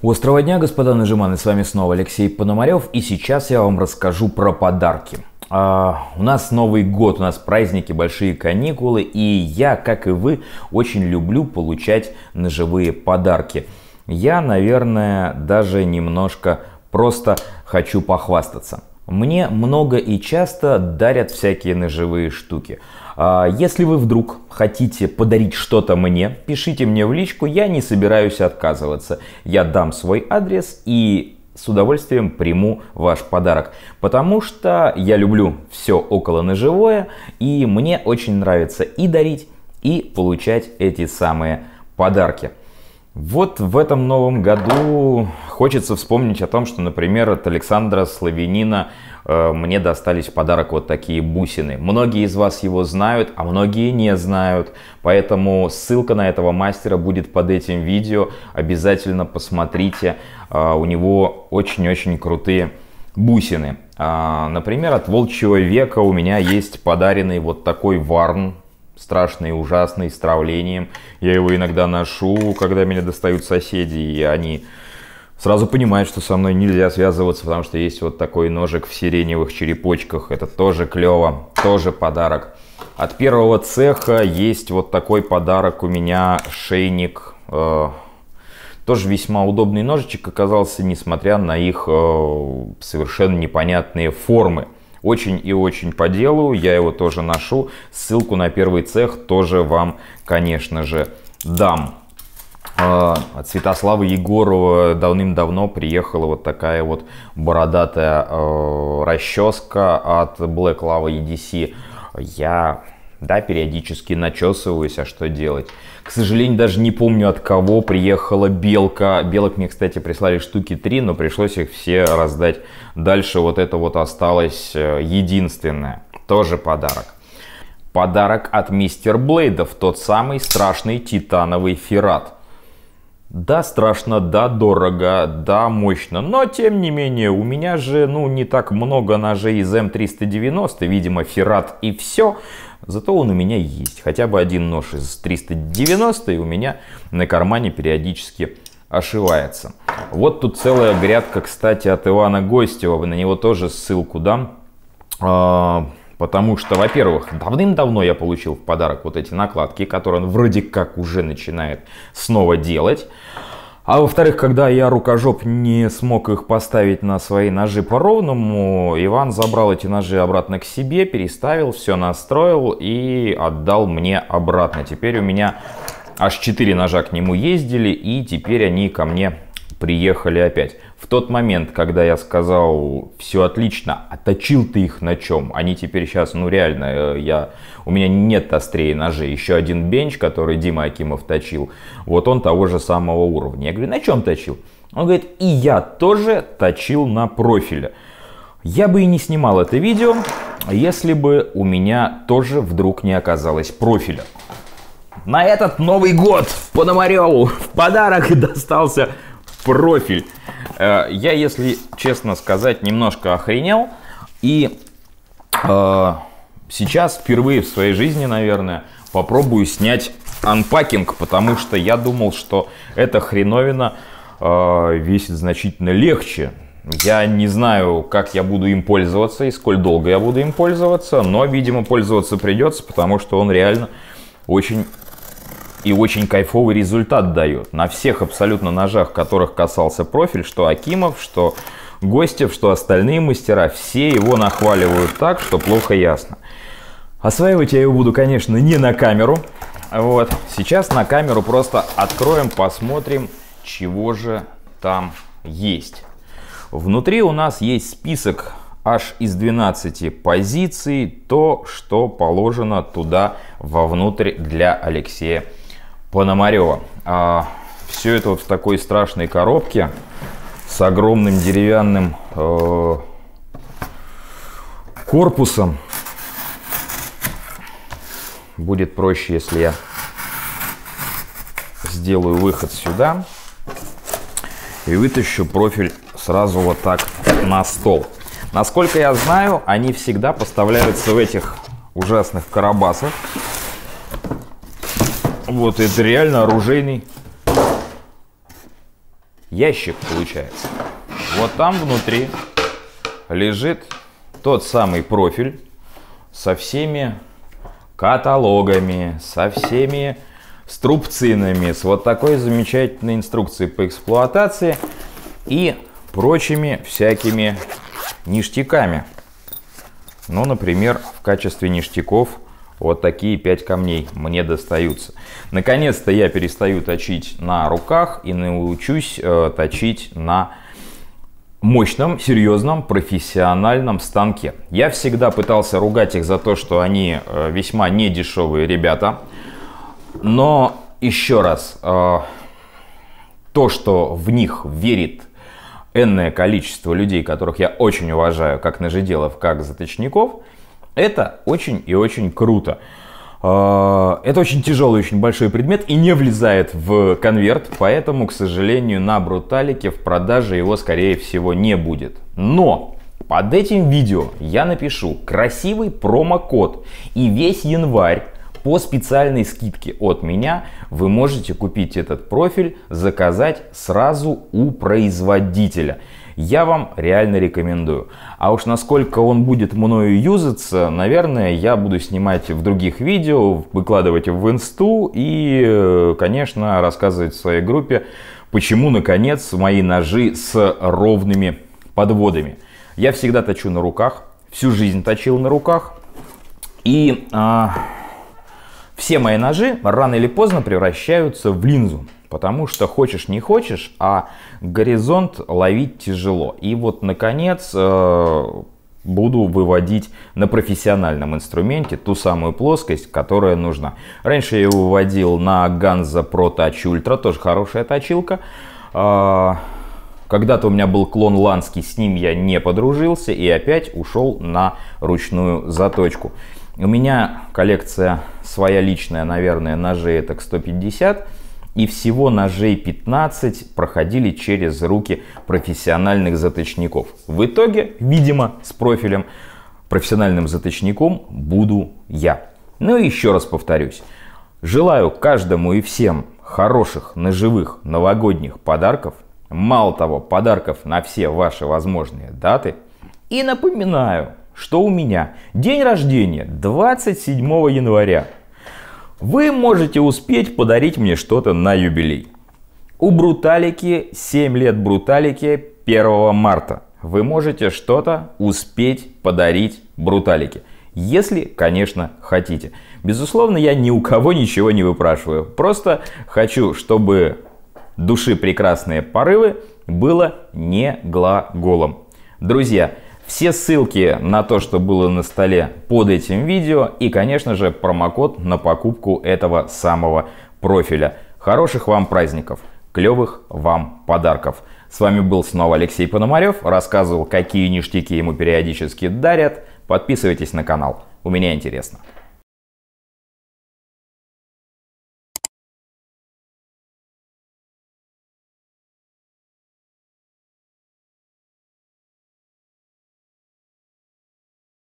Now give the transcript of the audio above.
Острого дня, господа нажиманы, с вами снова Алексей Пономарев, и сейчас я вам расскажу про подарки. А, у нас Новый год, у нас праздники, большие каникулы, и я, как и вы, очень люблю получать ножевые подарки. Я, наверное, даже немножко просто хочу похвастаться. Мне много и часто дарят всякие ножевые штуки. А, если вы вдруг хотите подарить что-то мне, пишите мне в личку, я не собираюсь отказываться. Я дам свой адрес и с удовольствием приму ваш подарок, потому что я люблю все около ножевое, и мне очень нравится и дарить, и получать эти самые подарки. Вот в этом новом году хочется вспомнить о том, что, например, от Александра Славянина э, мне достались в подарок вот такие бусины. Многие из вас его знают, а многие не знают. Поэтому ссылка на этого мастера будет под этим видео. Обязательно посмотрите. Э, у него очень-очень крутые бусины. Э, например, от Волчьего века у меня есть подаренный вот такой варн страшный, ужасный, с травлением. Я его иногда ношу, когда меня достают соседи, и они сразу понимают, что со мной нельзя связываться, потому что есть вот такой ножик в сиреневых черепочках. Это тоже клево, тоже подарок. От первого цеха есть вот такой подарок у меня, шейник. Э, тоже весьма удобный ножичек оказался, несмотря на их э, совершенно непонятные формы. Очень и очень по делу, я его тоже ношу. Ссылку на первый цех тоже вам, конечно же, дам. А, от Святослава Егорова давным-давно приехала вот такая вот бородатая э, расческа от Black Lava EDC. Я да, периодически начесываюсь, а что делать? К сожалению, даже не помню от кого приехала белка. Белок мне, кстати, прислали штуки три, но пришлось их все раздать. Дальше вот это вот осталось э, единственное. Тоже подарок. Подарок от Мистер Блейдов, тот самый страшный титановый феррат. Да, страшно, да, дорого, да, мощно, но тем не менее, у меня же, ну, не так много ножей из М390, видимо, ферат и все. Зато он у меня есть, хотя бы один нож из 390 и у меня на кармане периодически ошивается. Вот тут целая грядка, кстати, от Ивана Гостева, на него тоже ссылку дам. А, Потому что, во-первых, давным-давно я получил в подарок вот эти накладки, которые он вроде как уже начинает снова делать. А во-вторых, когда я рукожоп не смог их поставить на свои ножи по-ровному, Иван забрал эти ножи обратно к себе, переставил, все настроил и отдал мне обратно. Теперь у меня аж 4 ножа к нему ездили, и теперь они ко мне приехали опять. В тот момент, когда я сказал, все отлично, отточил ты их на чем? Они теперь сейчас, ну реально, э, я, у меня нет острее ножей. Еще один бенч, который Дима Акимов точил, вот он того же самого уровня. Я говорю, на чем точил? Он говорит, и я тоже точил на профиле. Я бы и не снимал это видео, если бы у меня тоже вдруг не оказалось профиля. На этот Новый год Пономареву в подарок достался профиль. Э, я, если честно сказать, немножко охренел. И э, сейчас впервые в своей жизни, наверное, попробую снять анпакинг, потому что я думал, что эта хреновина э, весит значительно легче. Я не знаю, как я буду им пользоваться и сколь долго я буду им пользоваться, но, видимо, пользоваться придется, потому что он реально очень и очень кайфовый результат дает. На всех абсолютно ножах, которых касался профиль, что Акимов, что Гостев, что остальные мастера, все его нахваливают так, что плохо ясно. Осваивать я его буду, конечно, не на камеру. Вот, сейчас на камеру просто откроем, посмотрим, чего же там есть. Внутри у нас есть список аж из 12 позиций, то, что положено туда вовнутрь для Алексея Пономарева. А, все это вот в такой страшной коробке с огромным деревянным э, корпусом. Будет проще, если я сделаю выход сюда и вытащу профиль сразу вот так на стол. Насколько я знаю, они всегда поставляются в этих ужасных карабасах. Вот это реально оружейный ящик получается. Вот там внутри лежит тот самый профиль со всеми каталогами, со всеми струбцинами, с вот такой замечательной инструкцией по эксплуатации и прочими всякими ништяками. Ну, например, в качестве ништяков – вот такие 5 камней мне достаются. Наконец-то я перестаю точить на руках и научусь э, точить на мощном, серьезном, профессиональном станке. Я всегда пытался ругать их за то, что они э, весьма недешевые ребята. Но еще раз, э, то, что в них верит энное количество людей, которых я очень уважаю, как ножеделов, как заточников – это очень и очень круто. А, это очень тяжелый, очень большой предмет и не влезает в конверт, поэтому, к сожалению, на бруталике в продаже его, скорее всего, не будет. Но под этим видео я напишу красивый промокод и весь январь по специальной скидке от меня вы можете купить этот профиль, заказать сразу у производителя я вам реально рекомендую. А уж насколько он будет мною юзаться, наверное, я буду снимать в других видео, выкладывать в инсту и, э, конечно, рассказывать в своей группе, почему, наконец, мои ножи с ровными подводами. Я всегда точу на руках, всю жизнь точил на руках. И а, все мои ножи рано или поздно превращаются в линзу. Потому что хочешь не хочешь, а горизонт ловить тяжело. И вот, наконец, э, буду выводить на профессиональном инструменте ту самую плоскость, которая нужна. Раньше я его выводил на Ganza Pro Touch Ultra, тоже хорошая точилка. А, когда-то у меня был клон Ланский, с ним я не подружился и опять ушел на ручную заточку. У меня коллекция своя личная, наверное, ножей так 150 и всего ножей 15 проходили через руки профессиональных заточников. В итоге, видимо, с профилем профессиональным заточником буду я. Ну и еще раз повторюсь. Желаю каждому и всем хороших ножевых новогодних подарков. Мало того, подарков на все ваши возможные даты. И напоминаю, что у меня день рождения 27 января. Вы можете успеть подарить мне что-то на юбилей. У Бруталики 7 лет Бруталики 1 марта. Вы можете что-то успеть подарить Бруталике. Если, конечно, хотите. Безусловно, я ни у кого ничего не выпрашиваю. Просто хочу, чтобы души прекрасные порывы было не глаголом. Друзья, все ссылки на то, что было на столе под этим видео и, конечно же, промокод на покупку этого самого профиля. Хороших вам праздников, клевых вам подарков. С вами был снова Алексей Пономарев, рассказывал, какие ништяки ему периодически дарят. Подписывайтесь на канал, у меня интересно.